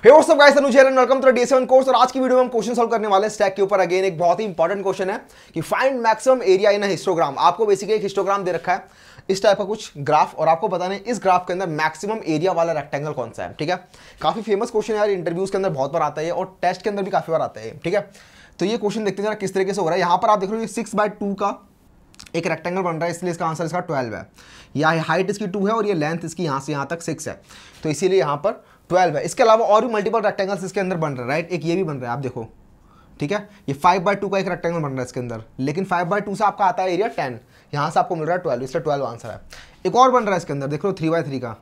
Hey, what's up guys, और आज की वीडियो में हम क्वेश्चन सॉल्व करने वाले हैं स्टैक के ऊपर अगेन एक बहुत ही इंपॉर्टेंट क्वेश्चन है कि find maximum area in histogram आपको बेसिकली एक हिस्टोग्राम दे रखा है इस टाइप का कुछ ग्राफ और आपको बताने इस ग्राफ के अंदर मैक्सिमम एरिया वाला रेक्टेंगल कौन सा है ठीक है काफी फेमस क्वेश्चन यार इंटरव्यूज के अंदर बहुत बार आता है और टेस्ट के अंदर भी काफी बार आता है ठीक है तो ये क्वेश्चन देखते हैं जरा किस तरीके से हो रहा है यहाँ पर आप देख रहे हो सिक्स बाय टू का एक रेक्टेंगल बन रहा है इसलिए इसका आंसर इसका ट्वेल्व है या हाइट इसकी टू है और ये लेंथ इसकी यहाँ से यहाँ तक सिक्स है तो इसीलिए यहाँ पर ट्वेल्व है इसके अलावा और भी मल्टीपल रेक्टेंगल्स इसके अंदर बन रहे हैं राइट एक ये भी बन रहा है आप देखो ठीक है ये फाइव बाई टू का एक रेक्टेंगल बन रहा है इसके अंदर लेकिन फाइव बाई टू से आपका आता है एरिया टेन यहाँ से आपको मिल रहा है ट्वेल्व इसलिए ट्वेल्व आंसर है एक और बन रहा है इसके अंदर देख लो थ्री बाय थ्री का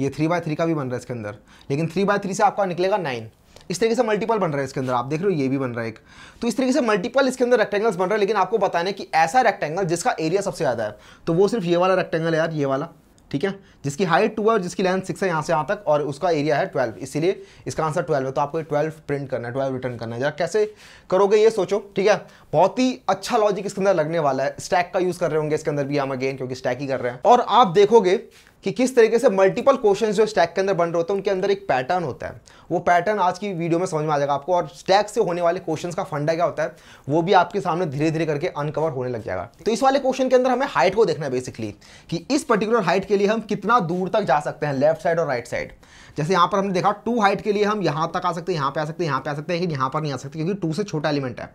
ये थ्री बाय थ्री का भी बन रहा है इसके अंदर लेकिन थ्री बाय थ्री से आपका निकलेगा नाइन इस तरीके से मल्टीपल बन रहा है इसके अंदर आप देख रहे हो ये भी बन रहा है एक तो इस तरीके से मल्टीपल इसके अंदर रेक्टेंगल्स बन रहा है लेकिन आपको बताने कि ऐसा रेक्टेंगल जिसका एरिया सबसे ज़्यादा है तो वो सिर्फ ये वाला रेक्टेंगल है यार ये वाला ठीक है जिसकी हाइट टू है और जिसकी लेंथ सिक्स है यहाँ से यहाँ तक और उसका एरिया है ट्वेल्व इसीलिए इसका आंसर ट्वेल्व है तो आपको ट्वेल्व प्रिंट करना है ट्वेल्व रिटर्न करना है जरा कैसे करोगे ये सोचो ठीक है बहुत ही अच्छा लॉजिक इसके अंदर लगने वाला है स्टैक का यूज़ कर रहे होंगे इसके अंदर भी हम अगेन क्योंकि स्टैक ही कर रहे हैं और आप देखोगे कि किस तरीके से मल्टीपल क्वेश्चन जो स्टैक के अंदर बन रहे होते हैं उनके अंदर एक पैटर्न होता है वो पैटर्न आज की वीडियो में समझ में आ जाएगा आपको और स्टैक से होने वाले क्वेश्चन का फंडा क्या होता है वो भी आपके सामने धीरे धीरे करके अनकवर होने लग जाएगा तो इस वाले क्वेश्चन के अंदर हमें हाइट को देखना है बेसिकली कि इस पर्टिकुलर हाइट के लिए हम कितना दूर तक जा सकते हैं लेफ्ट साइड और राइट साइड जैसे यहाँ पर हमने देखा टू हाइट के लिए हम यहाँ तक आ सकते हैं यहाँ पे आ सकते हैं यहाँ पे आ सकते हैं लेकिन यहाँ पर नहीं आ सकते क्योंकि टू से छोटा एलिमेंट है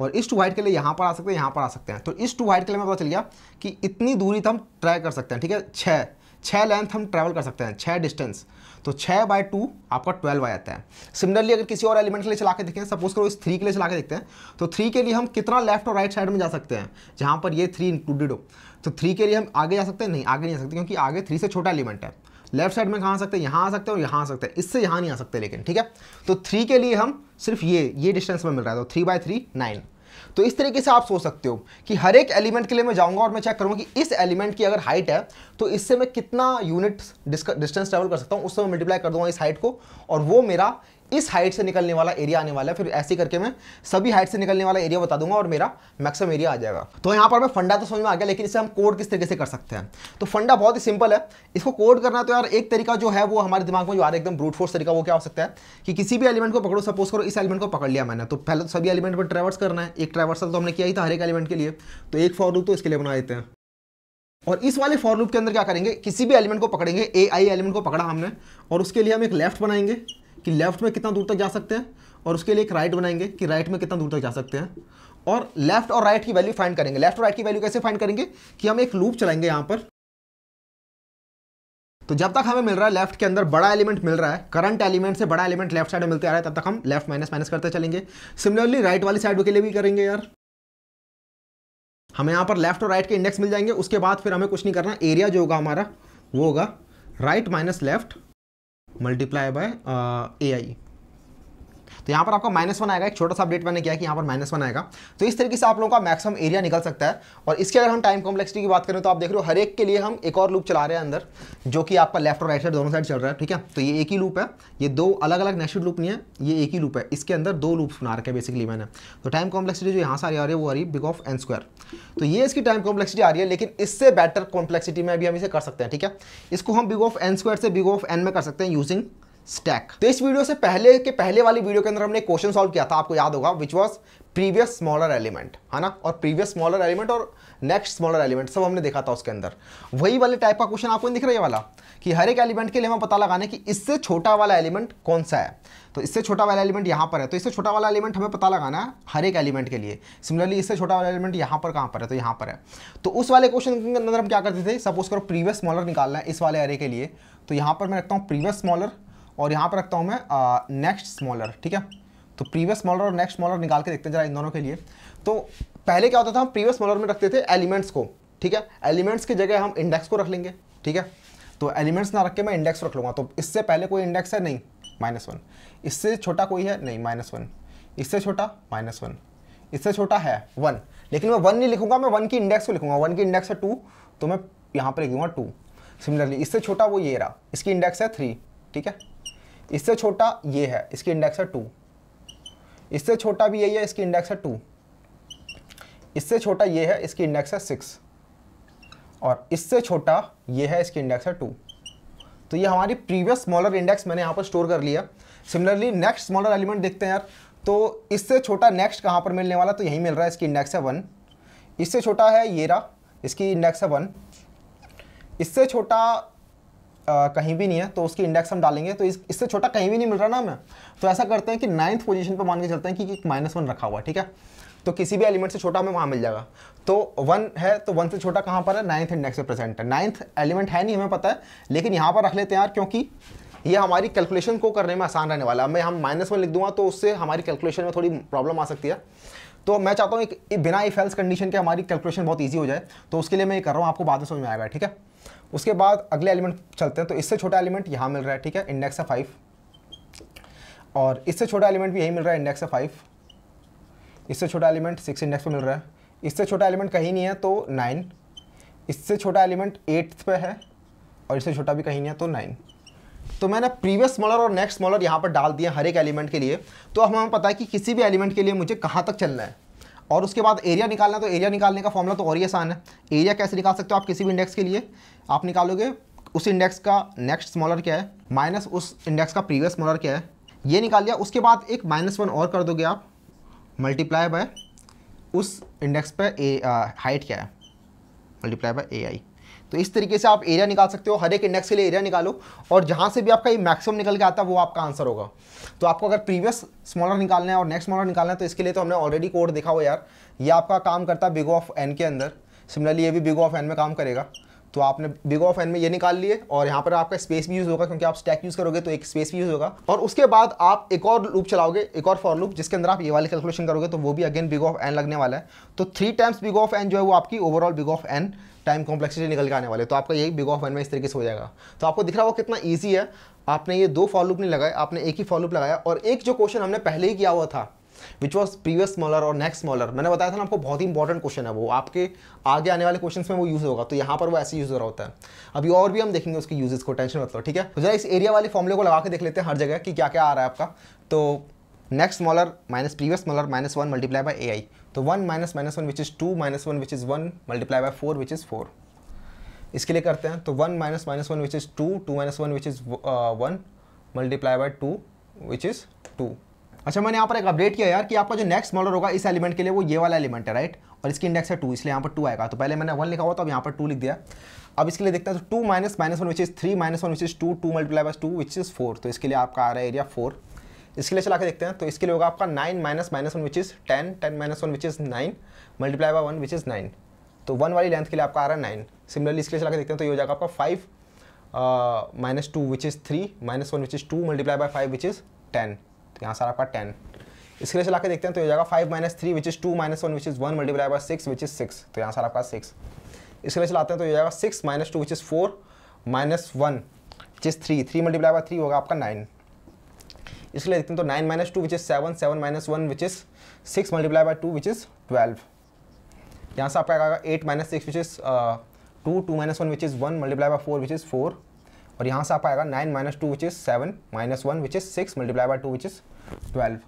और इस टू हाइट के लिए यहाँ पर आ सकते हैं यहाँ पर आ सकते हैं तो इस टू हाइट के लिए मैं पता चल गया कि इतनी दूरी तक हम ट्राई कर सकते हैं ठीक है छः छः लेंथ हम ट्रैवल कर सकते हैं छः डिस्टेंस तो छः बाय टू आपका ट्वेल्व आ जाता है सिमिलरली अगर किसी और एलिमेंट के लिए चला के देखें सपोज करो इस थ्री के लिए चला के देखते हैं तो थ्री के लिए हम कितना लेफ्ट और राइट साइड में जा सकते हैं जहाँ पर ये थ्री इंक्लूडेड हो तो थ्री के लिए हम आगे जा सकते हैं नहीं आगे नहीं जा सकते क्योंकि आगे थ्री से छोटा एलिमेंट है लेफ्ट साइड में कहाँ आ सकते हैं यहाँ आ सकते हैं और यहाँ आ सकते हैं इससे यहाँ नहीं आ सकते लेकिन ठीक है तो थ्री के लिए हम सिर्फ ये ये डिस्टेंस में मिल रहा है तो थ्री बाय थ्री नाइन तो इस तरीके से आप सोच सकते हो कि हर एक एलिमेंट के लिए मैं जाऊंगा और मैं चेक करूंगा कि इस एलिमेंट की अगर हाइट है तो इससे मैं कितना यूनिट डिस्टेंस ट्रेवल कर सकता हूं उससे मैं मल्टीप्लाई कर दूंगा इस हाइट को और वो मेरा इस हाइट से निकलने वाला एरिया आने वाला है फिर ऐसे करके मैं सभी हाइट से निकलने वाला एरिया बता दूंगा और मेरा मैक्सिमम एरिया आ जाएगा तो यहाँ पर मैं फंडा तो समझ में आ गया लेकिन इसे हम कोड किस तरीके से कर सकते हैं तो फंडा बहुत ही सिंपल है इसको कोड करना तो यार एक तरीका जो है वो हमारे दिमाग में जो आ रहा है एकदम ब्रूट फोर्स तरीका वो क्या हो सकता है कि किसी भी एलिमेंट को पकड़ो सपोज करो इस एलिमेंट को पकड़ लिया मैंने तो पहले तो सभी एलिमेंट पर ट्रेवर्स करना है एक ट्रेवर्सल तो हमने किया ही था हर एक एलिमेंट के लिए तो एक फॉर रूप तो इसके लिए बना देते हैं और इस वाले फॉर लूप के अंदर क्या करेंगे किसी भी एलिमेंट को पकड़ेंगे ए आई एलिमेंट को पकड़ा हमने और उसके लिए हम एक लेफ्ट बनाएंगे कि लेफ्ट में कितना दूर तक जा सकते हैं और उसके लिए एक राइट बनाएंगे कि राइट में कितना दूर तक जा सकते हैं और लेफ्ट और राइट की वैल्यू फाइंड करेंगे लेफ्ट और राइट की वैल्यू कैसे फाइंड करेंगे कि हम एक लूप चलाएंगे यहां पर तो जब तक हमें मिल रहा है लेफ्ट के अंदर बड़ा एलिमेंट मिल रहा है करंट एलिमेंट से बड़ा एलिमेंट लेफ्ट साइड में मिलते आ रहा है तब तक हम लेफ्ट माइनस माइनस करते चलेंगे सिमिलरली राइट वाली साइड के लिए भी करेंगे यार हमें यहां पर लेफ्ट और राइट के इंडेक्स मिल जाएंगे उसके बाद फिर हमें कुछ नहीं करना एरिया जो होगा हमारा वो होगा right minus left multiply by A I तो यहाँ पर आपका माइनस वन आएगा एक छोटा सा अपडेट मैंने किया कि यहाँ पर माइनस वन आएगा तो इस तरीके से आप लोगों का मैक्सिमम एरिया निकल सकता है और इसके अगर हम टाइम कॉम्प्लेक्सिटी की बात करें तो आप देख रहे हो हर एक के लिए हम एक और लूप चला रहे हैं अंदर जो कि आपका लेफ्ट और राइट साइड दोनों साइड चल रहा है ठीक है तो ये एक ही लूप है ये दो अलग अलग नेशनल लूप नहीं है ये एक ही लूप है इसके अंदर दो लूप बना रखे बेसिकली मैंने तो टाइम कॉम्प्लेक्सिटी जो यहाँ से आ रही है वो आ रही है बिग ऑफ एन स्क्वायर तो ये इसकी टाइम कॉम्प्लेक्सिटी आ रही है लेकिन इससे बेटर कॉम्प्लेक्सिटी में भी हम इसे कर सकते हैं ठीक है इसको हम बिग ऑफ एन स्क्वायर से बिग ऑफ एन में कर सकते हैं यूजिंग स्टैक तो इस वीडियो से पहले के पहले वाली वीडियो के अंदर हमने क्वेश्चन सॉल्व किया था आपको याद होगा which was previous smaller element है ना और प्रीवियस स्मॉलर एलिमेंट और नेक्स्ट स्मॉलर एलिमेंट सब हमने देखा था उसके अंदर वही वाले टाइप का क्वेश्चन आपको दिख रहा है वाला कि हर एक एलिमेंट के लिए हमें पता लगाना है कि इससे छोटा वाला एलिमेंट कौन सा है तो इससे छोटा वाला एलिमेंट यहाँ पर है तो इससे छोटा वाला एलिमेंट हमें पता लगाना है हर एक एलिमेंट के लिए सिमिलरली इससे छोटा वाला एलिमेंट यहाँ पर कहाँ पर है तो यहाँ पर है तो उस वाले क्वेश्चन के अंदर हम क्या करते थे सपोज करो प्रीवियस स्मॉलर निकालना है इस वाले एरे के लिए तो यहाँ पर मैं रखता हूँ प्रीवियस स्मॉलर और यहाँ पर रखता हूँ मैं नेक्स्ट स्मॉलर ठीक है तो प्रीवियस स्मॉलर और नेक्स्ट स्मॉलर निकाल के देखते हैं जरा इन दोनों के लिए तो पहले क्या होता था हम प्रीवियस स्मॉलर में रखते थे एलिमेंट्स को ठीक है एलिमेंट्स की जगह हम इंडेक्स को रख लेंगे ठीक है तो एलिमेंट्स ना रख के मैं इंडेक्स रख लूँगा तो इससे पहले कोई इंडेक्स है नहीं माइनस वन इससे छोटा कोई है नहीं माइनस वन इससे छोटा माइनस वन इससे छोटा है वन लेकिन मैं वन नहीं लिखूंगा मैं वन की इंडेक्स को लिखूंगा वन की इंडेक्स है टू तो मैं यहाँ पर लिखूंगा टू सिमिलरली इससे छोटा वो ये रहा इसकी इंडेक्स है थ्री ठीक है इससे छोटा ये है इसकी इंडेक्स है टू इससे छोटा भी यही है इसकी इंडेक्स है टू इससे छोटा ये है इसकी इंडेक्स है सिक्स और इससे छोटा ये है इसकी इंडेक्स है टू तो ये हमारी प्रीवियस स्मॉलर इंडेक्स मैंने यहाँ पर स्टोर कर लिया सिमिलरली नेक्स्ट स्मॉलर एलिमेंट देखते हैं यार तो इससे छोटा नेक्स्ट कहाँ पर मिलने वाला तो यही मिल रहा है इसकी इंडेक्स है वन इससे छोटा है ये रहा इसकी इंडेक्स है वन इससे छोटा आ, कहीं भी नहीं है तो उसकी इंडेक्स हम डालेंगे तो इस इससे छोटा कहीं भी नहीं मिल रहा ना हमें तो ऐसा करते हैं कि नाइन्थ पोजीशन पर मान के चलते हैं कि एक माइनस वन रखा हुआ ठीक है तो किसी भी एलिमेंट से छोटा हमें वहाँ मिल जाएगा तो वन है तो वन से छोटा कहाँ पर है नाइन्थ इंडेक्स पर प्रेजेंट है नाइन्थ एलिमेंट है नहीं हमें पता है लेकिन यहाँ पर रख लेते हैं यार क्योंकि ये हमारी कैलकुलेशन को करने में आसान रहने वाला है मैं हम माइनस वन लिख दूंगा तो उससे हमारी कैलकुलेशन में थोड़ी प्रॉब्लम आ सकती है तो मैं चाहता हूँ एक बिना इफ एल्स कंडीशन के हमारी कैलकुलेशन बहुत ईजी हो जाए तो उसके लिए मैं ये कर रहा हूँ आपको बाद में समझ में आएगा ठीक है उसके बाद अगले एलिमेंट चलते हैं तो इससे छोटा एलिमेंट यहाँ मिल रहा है ठीक है इंडेक्स है फाइव और इससे छोटा एलिमेंट भी यही मिल रहा है इंडेक्स है फाइव इससे छोटा एलिमेंट सिक्स इंडेक्स पे मिल रहा है इससे छोटा एलिमेंट कहीं नहीं है तो नाइन इससे छोटा एलिमेंट एट्थ पे है और इससे छोटा भी कहीं नहीं है तो नाइन तो मैंने प्रीवियस स्मॉलर और नेक्स्ट स्मॉलर यहाँ पर डाल दिया हर एक एलिमेंट के लिए तो अब हमें पता है कि किसी भी एलिमेंट के लिए मुझे कहाँ तक चलना है और उसके बाद एरिया निकालना है तो एरिया निकालने का फॉर्मूला तो और ही आसान है एरिया कैसे निकाल सकते हो आप किसी भी इंडेक्स के लिए आप निकालोगे उस इंडेक्स का नेक्स्ट स्मॉलर क्या है माइनस उस इंडेक्स का प्रीवियस स्मॉलर क्या है ये निकाल लिया उसके बाद एक माइनस वन और कर दोगे आप मल्टीप्लाई बाय उस इंडेक्स पर ए हाइट क्या है मल्टीप्लाई बाय ए आई तो इस तरीके से आप एरिया निकाल सकते हो हर एक इंडेक्स के लिए एरिया निकालो और जहाँ से भी आपका ये मैक्सिमम निकल के आता है वो आपका आंसर होगा तो आपको अगर प्रीवियस स्मॉलर निकालना है और नेक्स्ट स्मॉलर निकालना है तो इसके लिए तो हमने ऑलरेडी कोड देखा हुआ यार ये आपका काम करता है बिग ऑफ एन के अंदर सिमिलरली ये भी बिगो ऑफ एन में काम करेगा तो आपने बिगो ऑफ एन में ये निकाल लिए और यहाँ पर आपका स्पेस भी यूज़ होगा क्योंकि आप स्टैक यूज़ करोगे तो एक स्पेस भी यूज़ होगा और उसके बाद आप एक और लूप चलाओगे एक और फॉर लूप जिसके अंदर आप ये वाली कैलकुलेशन करोगे तो वो भी अगेन बिग ऑफ एन लगने वाला है तो three times big of N जो है वो आपकी overall big of N time complexity निकल के आने वाले तो आपका यही बिग ऑफ वन में इस तरीके से हो जाएगा तो आपको दिख रहा होगा कितना ईजी है आपने ये दो फॉलोअप नहीं लगाए आपने एक ही फॉलोअप लगाया और एक जो क्वेश्चन हमने पहले ही किया हुआ था विच वॉज प्रीवियस स्मॉलर और नेक्स्ट स्मॉलर मैंने बताया था ना आपको बहुत ही इंपॉर्टेंट क्वेश्चन है वो आपके आगे आने वाले क्वेश्चन में वो यूज होगा तो यहाँ पर वो ऐसे यूज हो रहा होता है अभी और भी हम देखेंगे उसके यूजेस को टेंशन मतलब ठीक है तो जरा इस एरिया वाले फॉर्मुले को लगा के देख लेते हैं हर जगह कि क्या क्या आ रहा है आपका तो next smaller minus previous smaller minus one multiply by A I तो one minus minus one which is two minus one which is one multiply by four which is four इसके लिए करते हैं तो one minus minus one which is two two minus one which is one multiply by two which is two अच्छा मैंने यहाँ पर एक अपडेट किया यार कि आपका जो नेक्स्ट मॉडल होगा इस एलिमेंट के लिए वो ये वाला एलिमेंट है राइट और इसकी इंडेक्स है टू इसलिए यहाँ पर टू आएगा तो पहले मैंने वन लिखा हुआ तो अब यहाँ पर टू लिख दिया अब इसके लिए देखते हैं तो two minus minus one which is three minus one which is two two multiply by two which is four तो इसके लिए आपका आ रहा है एरिया फोर इसके लिए चला के देखते हैं तो इसके लिए होगा आपका nine minus minus one which is ten ten minus one which is nine multiply by one which is nine तो वन वाली लेंथ के लिए आपका आ रहा है नाइन सिमिलरली इसके लिए चला के देखते हैं तो ये हो जाएगा आपका five minus two which is three minus one which is two multiply by five which is ten तो यहाँ सारा आपका टेन इसके लिए चला के देखते हैं तो हो जाएगा five minus three which is two minus one which is one multiply by six which is six तो यहाँ सारा आपका सिक्स इसके लिए चलाते हैं तो हो जाएगा six minus two which is four minus one which is three three multiply by three होगा आपका नाइन इसलिए देखते हैं तो nine minus two which is seven seven minus one which is six multiply by two which is twelve यहाँ से आपका आएगा eight minus six which is two two minus one which is one multiply by four which is four और यहाँ से आपका आएगा nine minus two which is seven minus one which is six multiply by two which is twelve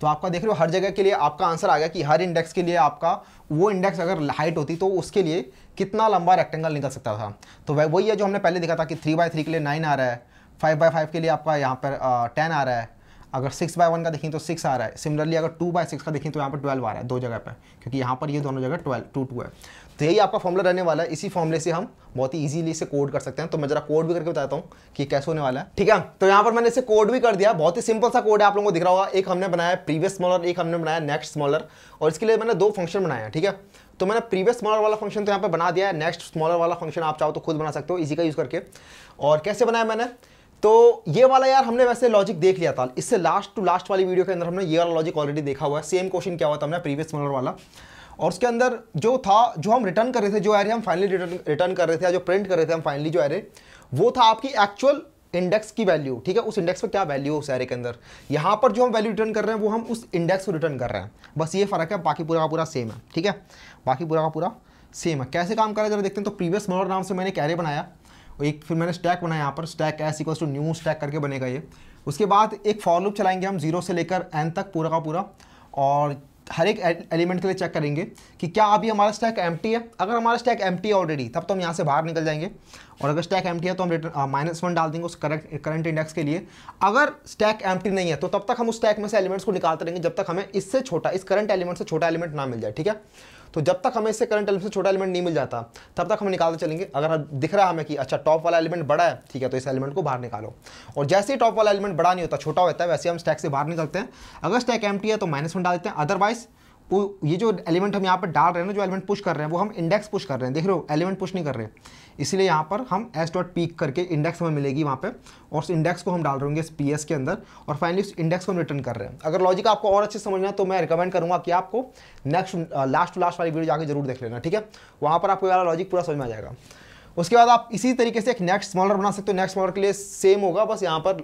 तो आपका देख रहे हो हर जगह के लिए आपका आंसर आ गया कि हर इंडेक्स के लिए आपका वो इंडेक्स अगर हाइट होती तो उसके लिए कितना लंबा रेक्टेंगल निकल सकता था तो वह वही है जो हमने पहले देखा था कि थ्री बाय थ्री के लिए नाइन आ रहा है फाइव बाय फाइव के लिए आपका यहाँ पर टेन uh, आ रहा है अगर सिक्स बाय वन का देखें तो सिक्स आ रहा है सिमिलरली अगर टू बाय सिक्स का देखें तो यहाँ पर ट्वेल्व आ रहा है दो जगह पर क्योंकि यहाँ पर ये दोनों जगह ट्वेल्व टू टू है तो यही आपका फॉर्मूला रहने वाला है इसी फॉर्मूले से हम बहुत ही इजीली इसे कोड कर सकते हैं तो मैं जरा कोड भी करके बताता हूँ कि कैसे होने वाला है ठीक है तो यहाँ पर मैंने इसे कोड भी कर दिया बहुत ही सिंपल सा कोड है आप लोगों को दिख रहा होगा एक हमने बनाया प्रीवियस स्मॉलर एक हमने बनाया नेक्स्ट स्मॉलर और इसके लिए मैंने दो फंक्शन बनाया ठीक है तो मैंने प्रीवियस स्मॉलर वाला फंक्शन तो यहाँ पर बना दिया है नेक्स्ट स्मॉलर वाला फंक्शन आप चाहो तो खुद बना सकते हो इसी का यूज़ करके और कैसे बनाया मैंने तो ये वाला यार हमने वैसे लॉजिक देख लिया था इससे लास्ट टू लास्ट वाली वीडियो के अंदर हमने ये वाला लॉजिक ऑलरेडी देखा हुआ है सेम क्वेश्चन क्या हुआ था हमने प्रीवियस मनर वाला और उसके अंदर जो था जो हम रिटर्न कर रहे थे जो एरे हम फाइनली रिटर्न रिटर्न कर रहे थे जो प्रिंट कर रहे थे हम फाइनली जो एरे वो था आपकी एक्चुअल इंडेक्स की वैल्यू ठीक है उस इंडेक्स पर क्या वैल्यू है उस एरे के अंदर यहाँ पर जो हम वैल्यू रिटर्न कर रहे हैं वो हम उस इंडेक्स को रिटर्न कर रहे हैं बस ये फर्क है बाकी पूरा का पूरा सेम है ठीक है बाकी पूरा का पूरा सेम है कैसे काम करा जरा देखते हैं तो प्रीवियस मोलर नाम से मैंने एक एरे बनाया और एक फिर मैंने स्टैक बनाया यहाँ पर stack S equals to new stack करके बनेगा ये उसके बाद एक फॉलोअप चलाएंगे हम जीरो से लेकर एन तक पूरा का पूरा और हर एक एलिमेंट e- के लिए चेक करेंगे कि क्या अभी हमारा स्टैक एम है अगर हमारा स्टैक एम है ऑलरेडी तब तो हम यहाँ से बाहर निकल जाएंगे और अगर स्टैक एम है तो हम रिटर्न माइनस वन डाल देंगे उस करेक्ट करंट इंडेक्स के लिए अगर स्टैक एम नहीं है तो तब तक हम उस स्टैक में से एलिमेंट्स को निकालते रहेंगे जब तक हमें इससे छोटा इस करंट एलिमेंट से छोटा एलिमेंट ना मिल जाए ठीक है तो जब तक हमें इससे करंट एलिमेंट से छोटा एलिमेंट नहीं मिल जाता तब तक हम निकालते चलेंगे अगर दिख रहा है हमें कि अच्छा टॉप वाला एलिमेंट बड़ा है ठीक है तो इस एलिमेंट को बाहर निकालो और जैसे ही टॉप वाला एलिमेंट बड़ा नहीं होता छोटा होता है वैसे हम स्टैक से बाहर निकलते हैं अगर स्टैक एम है तो माइनस वन डालते हैं अदरवाइज़ ये जो एलिमेंट हम यहाँ पर डाल रहे हैं ना जो एलिमेंट पुश कर रहे हैं वो हम इंडेक्स पुश कर रहे हैं देख रहे हो एलिमेंट पुश नहीं कर रहे इसीलिए यहाँ पर हम एस डॉट पीक करके इंडेक्स हमें मिलेगी वहाँ पे और उस इंडेक्स को हम डाल रहे होंगे इस पी के अंदर और फाइनली उस इंडेक्स को हम रिटर्न कर रहे हैं अगर लॉजिक आपको और अच्छे समझना है तो मैं रिकमेंड करूँगा कि आपको नेक्स्ट लास्ट टू लास्ट वाली वीडियो जाकर जरूर देख लेना ठीक है वहाँ पर आपको वाला लॉजिक पूरा समझ में आ जाएगा उसके बाद आप इसी तरीके से एक नेक्स्ट स्मॉलर बना सकते हो नेक्स्ट स्मॉलर के लिए सेम होगा बस यहाँ पर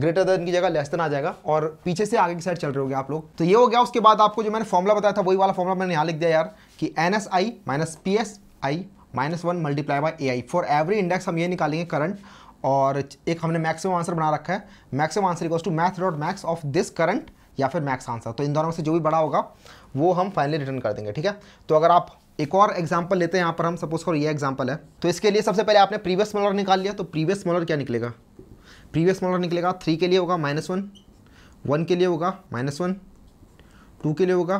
ग्रेटर देन की जगह लेस देन आ जाएगा और पीछे से आगे की साइड चल रहे होगे आप लोग तो ये हो गया उसके बाद आपको जो मैंने फॉर्मुला बताया था वही वाला फॉर्मुला मैंने यहाँ लिख दिया यार कि N S I minus P S I minus one multiply by A I for every index हम ये निकालेंगे करंट और एक हमने मैक्सिमम आंसर बना रखा है maximum answer equals to math dot max of this current या फिर मैक्स आंसर तो इन दोनों में से जो भी बड़ा होगा वो हम फाइनली रिटर्न कर देंगे ठीक है तो अगर आप एक और एग्जाम्पल लेते हैं यहाँ पर हम सपोज करो ये एग्जाम्पल है तो इसके लिए सबसे पहले आपने प्रीवियस मॉलर निकाल लिया तो प्रीवियस मॉलर क्या निकलेगा प्रीवियस मॉलर निकलेगा थ्री के लिए होगा माइनस वन वन के लिए होगा माइनस वन टू के लिए होगा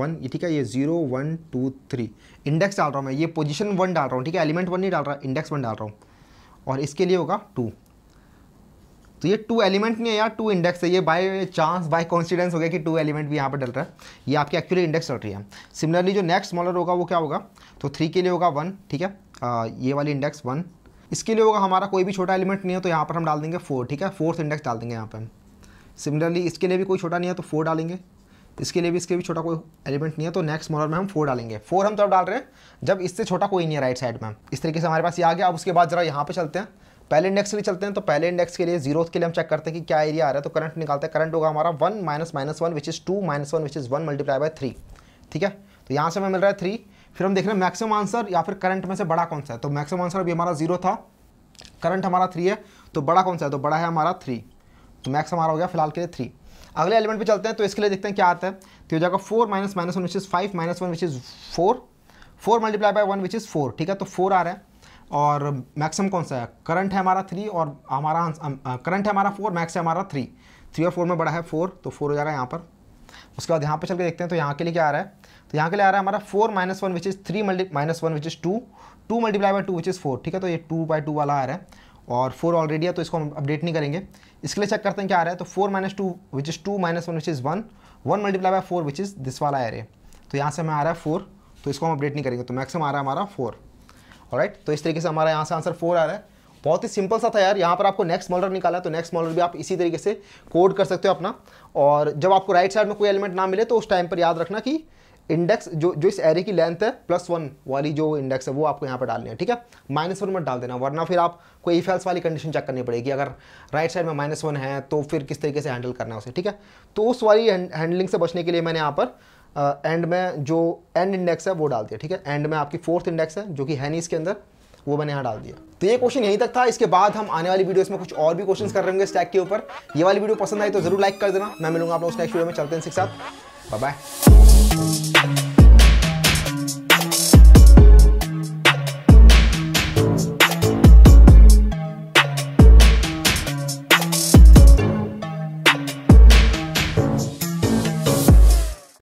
वन ये ठीक है ये zero one two three index डाल रहा हूँ मैं ये पोजिशन वन डाल रहा हूँ ठीक है एलिमेंट वन नहीं डाल रहा इंडेक्स वन डाल रहा हूँ और इसके लिए होगा टू तो ये टू एलिमेंट नहीं है यार टू इंडेक्स है ये बाय चांस बाय कॉन्सिडेंस हो गया कि टू एलिमेंट भी यहाँ पर डल रहा है ये आपकी एक्चुअली इंडेक्स चल रही है सिमिलरली जो नेक्स्ट मॉलर होगा वो क्या होगा तो थ्री के लिए होगा वन ठीक है आ, ये वाली इंडेक्स वन इसके लिए होगा हमारा कोई भी छोटा एलिमेंट नहीं है तो यहाँ पर हम डाल देंगे फोर ठीक है फोर्थ इंडेक्स डाल देंगे यहाँ पर सिमिलरली इसके लिए भी कोई छोटा नहीं है तो फोर डालेंगे इसके लिए भी इसके भी छोटा कोई एलिमेंट नहीं है तो नेक्स्ट मॉलर में हम फोर डालेंगे फोर हम तब डाल रहे हैं जब इससे छोटा कोई नहीं है राइट साइड में इस तरीके से हमारे पास ये आ गया अब उसके बाद जरा यहाँ पर चलते हैं पहले इंडेक्स के लिए चलते हैं तो पहले इंडेक्स के लिए जीरो के लिए हम चेक करते हैं कि क्या एरिया आ रहा है तो करंट निकालते हैं करंट होगा हमारा one minus minus one which is two minus one which is one multiply by three ठीक है तो यहाँ से हमें मिल रहा है थ्री फिर हम देख रहे हैं मैक्सिमम आंसर या फिर करंट में से बड़ा कौन सा है तो मैक्सिमम आंसर अभी हमारा जीरो था करंट हमारा थ्री है तो बड़ा कौन सा है तो बड़ा है हमारा थ्री तो मैक्स हमारा हो गया फिलहाल के लिए थ्री अगले एलिमेंट पर चलते हैं तो इसके लिए देखते हैं क्या आता है तो हो जाएगा four minus minus one which is five minus one which is four four multiply by one which is four ठीक है तो फोर आ रहा है और मैक्सिमम कौन सा है करंट है हमारा थ्री और हमारा करंट है हमारा फोर मैक्स है हमारा थ्री थ्री और फोर में बड़ा है फोर तो फोर हो जाएगा यहाँ पर उसके बाद यहाँ पर चल के देखते हैं तो यहाँ के लिए क्या आ रहा है तो यहाँ के लिए आ रहा है हमारा four minus one which is three multi minus one which is two two multiply by two which is four ठीक है तो ये टू बाई टू वाला आ रहा है और फोर ऑलरेडी है तो इसको हम अपडेट नहीं करेंगे इसके लिए चेक करते हैं क्या आ रहा है तो four minus two which is two minus one which is one one multiply by four which is this वाला आ रहा है तो यहाँ से हमें आ रहा है फोर तो इसको हम अपडेट नहीं करेंगे तो मैक्सिमम आ रहा है हमारा फोर राइट तो इस तरीके से हमारा यहाँ से आंसर फोर आ रहा है बहुत ही सिंपल सा था यार यहाँ पर आपको नेक्स्ट मॉलर निकाला है तो नेक्स्ट मॉलर भी आप इसी तरीके से कोड कर सकते हो अपना और जब आपको राइट साइड में कोई एलिमेंट ना मिले तो उस टाइम पर याद रखना कि इंडेक्स जो जो इस एरे की लेंथ है प्लस वन वाली जो इंडेक्स है वो आपको यहाँ पर डालनी है ठीक है माइनस वन मत डाल देना वरना फिर आप ई फैल्स वाली कंडीशन चेक करनी पड़ेगी अगर राइट साइड में माइनस वन है तो फिर किस तरीके से हैंडल करना है उसे ठीक है तो उस वाली हैंडलिंग से बचने के लिए मैंने यहाँ पर एंड uh, में जो एंड इंडेक्स है वो डाल दिया ठीक है एंड में आपकी फोर्थ इंडेक्स है जो कि है नहीं इसके अंदर वो मैंने यहाँ डाल दिया तो ये क्वेश्चन यहीं तक था इसके बाद हम आने वाली वीडियोस में कुछ और भी क्वेश्चन कर रहे होंगे स्टैक के ऊपर ये वाली वीडियो पसंद आई तो जरूर लाइक कर देना मैं मिलूंगा आप लोग नेक्स्ट वीडियो में चलते हैं साथ बाय